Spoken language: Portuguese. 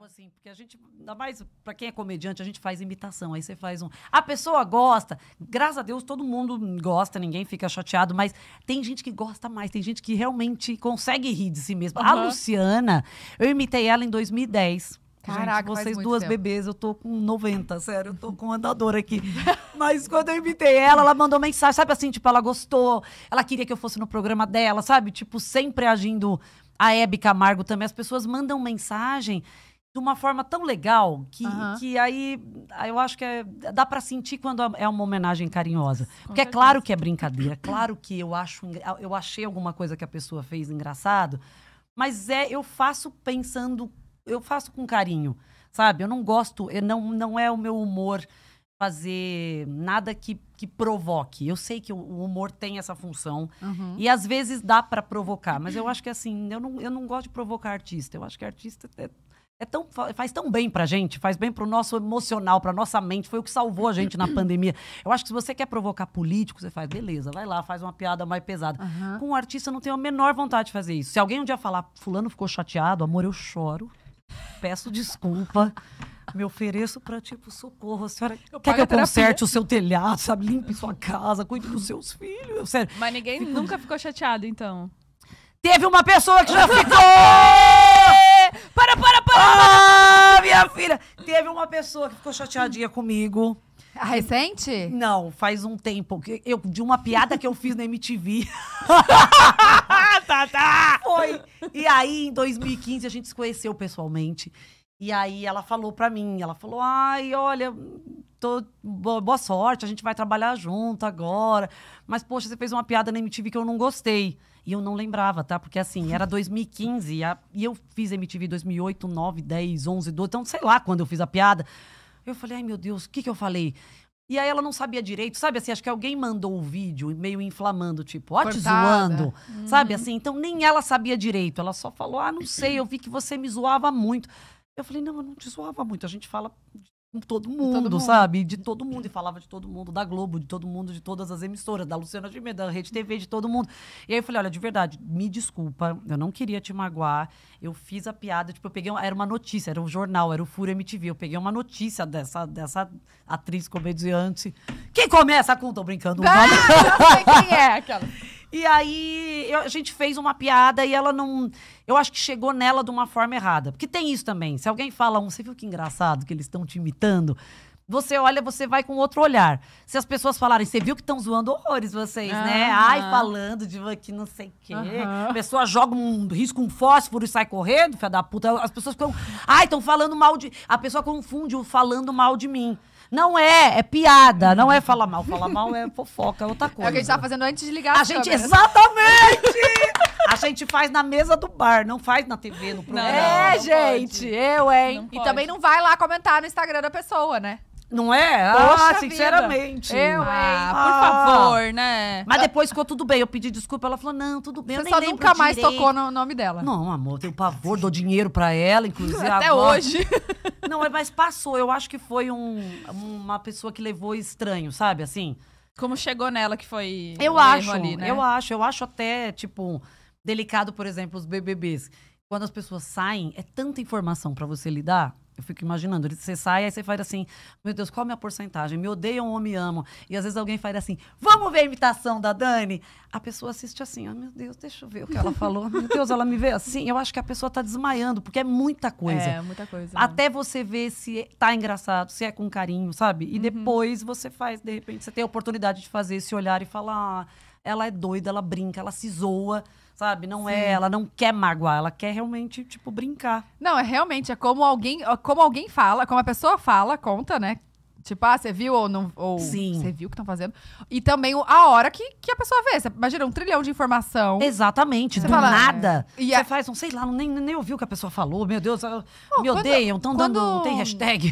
tipo assim, porque a gente, ainda mais para quem é comediante, a gente faz imitação. Aí você faz um. A pessoa gosta. Graças a Deus, todo mundo gosta, ninguém fica chateado, mas tem gente que gosta mais, tem gente que realmente consegue rir de si mesma. Uhum. A Luciana, eu imitei ela em 2010. Caraca, gente, vocês duas tempo. bebês, eu tô com 90, sério, eu tô com um andador aqui. Mas quando eu imitei ela, ela mandou mensagem, sabe assim, tipo, ela gostou, ela queria que eu fosse no programa dela, sabe? Tipo, sempre agindo. A Hebe Camargo também, as pessoas mandam mensagem de uma forma tão legal que, uhum. que aí eu acho que é, dá para sentir quando é uma homenagem carinhosa. Com Porque é certeza. é claro que é brincadeira, é claro que eu acho eu achei alguma coisa que a pessoa fez engraçado, mas é eu faço pensando, eu faço com carinho, sabe? Eu não gosto, eu não não é o meu humor fazer nada que, que provoque. Eu sei que o, humor tem essa função uhum. e às vezes dá para provocar, mas eu acho que assim, eu não, eu não gosto de provocar artista. Eu acho que artista é, é tão, faz tão bem pra gente, faz bem pro nosso emocional, pra nossa mente. Foi o que salvou a gente na pandemia. Eu acho que se você quer provocar político, você faz, beleza, vai lá, faz uma piada mais pesada. Uhum. Com um artista, eu não tenho a menor vontade de fazer isso. Se alguém um dia falar, Fulano ficou chateado, amor, eu choro, peço desculpa. me ofereço para tipo, socorro, a senhora eu quer que eu conserte o seu telhado, sabe? Limpe sua casa, cuide dos seus filhos, sério. Mas ninguém Fico... nunca ficou chateado, então. Teve uma pessoa que já ficou! Ah, minha filha! Teve uma pessoa que ficou chateadinha comigo. A ah, recente? Não, faz um tempo. que Eu, de uma piada que eu fiz na MTV. tá, tá. Foi. E aí, em 2015, a gente se conheceu pessoalmente. E aí ela falou para mim, ela falou: "Ai, olha, tô boa sorte, a gente vai trabalhar junto agora. Mas poxa, você fez uma piada na MTV que eu não gostei". E eu não lembrava, tá? Porque assim, era 2015 e, a... e eu fiz MTV 2008, 9, 10, 11, 12, então sei lá quando eu fiz a piada. Eu falei: "Ai, meu Deus, o que que eu falei?" E aí ela não sabia direito, sabe assim, acho que alguém mandou o vídeo meio inflamando, tipo, ó, te zoando, uhum. sabe assim? Então nem ela sabia direito, ela só falou, ah, não sei, eu vi que você me zoava muito. Eu falei, não, eu não te zoava muito. A gente fala com todo mundo, todo mundo. sabe? De todo mundo. E falava de todo mundo, da Globo, de todo mundo, de todas as emissoras, da Luciana Gimenez, da Rede TV, de todo mundo. E aí eu falei, olha, de verdade, me desculpa, eu não queria te magoar. Eu fiz a piada, tipo, eu peguei, uma, era uma notícia, era um jornal, era o Furo MTV. Eu peguei uma notícia dessa, dessa atriz comediante. Quem começa com, tô brincando. Ah, não sei quem é aquela. E aí eu, a gente fez uma piada e ela não. Eu acho que chegou nela de uma forma errada. Porque tem isso também. Se alguém fala um, você viu que engraçado que eles estão te imitando? Você olha, você vai com outro olhar. Se as pessoas falarem, você viu que estão zoando horrores vocês, uhum. né? Ai, falando de que não sei o quê. Uhum. A pessoa joga um risco, um fósforo e sai correndo, filha da puta. As pessoas ficam. Ai, estão falando mal de. A pessoa confunde o falando mal de mim. Não é, é piada, não é falar mal. Falar mal é fofoca, é outra coisa. É o que a gente tá fazendo antes de ligar a, a gente, câmera. Exatamente! a gente faz na mesa do bar, não faz na TV, no programa. Não, é, não gente, pode. eu, hein? E também não vai lá comentar no Instagram da pessoa, né? Não é? Poxa ah, sinceramente. Eu, hein? Ah. Por favor, né? Mas depois ficou tudo bem. Eu pedi desculpa. Ela falou: não, tudo bem. Você eu nem só nunca mais direito. tocou no nome dela. Não, amor, tenho pavor, dou dinheiro pra ela, inclusive. Até agora. hoje. Não, mas passou. Eu acho que foi um, uma pessoa que levou estranho, sabe? Assim. Como chegou nela que foi. Eu acho, ali, né? eu acho. Eu acho até, tipo, delicado, por exemplo, os BBBs quando as pessoas saem, é tanta informação para você lidar. Eu fico imaginando, você sai, aí você faz assim, meu Deus, qual a minha porcentagem? Me odeiam ou me amam? E às vezes alguém faz assim, vamos ver a imitação da Dani? A pessoa assiste assim, oh, meu Deus, deixa eu ver o que ela falou. meu Deus, ela me vê assim. Eu acho que a pessoa tá desmaiando, porque é muita coisa. É, muita coisa. Até né? você ver se tá engraçado, se é com carinho, sabe? E uhum. depois você faz, de repente, você tem a oportunidade de fazer esse olhar e falar, ah, ela é doida, ela brinca, ela se zoa. Sabe? Não é, Sim. é, ela não quer magoar, ela quer realmente, tipo, brincar. Não, é realmente, é como alguém, como alguém fala, como a pessoa fala, conta, né? Tipo, ah, você viu ou não. Ou Sim. Você viu o que estão fazendo. E também a hora que, que a pessoa vê. Você imagina um trilhão de informação. Exatamente, do fala, nada. É. E você a... faz, não sei lá, nem, nem ouviu o que a pessoa falou. Meu Deus, oh, me quando, odeiam, estão quando... dando. Tem hashtag.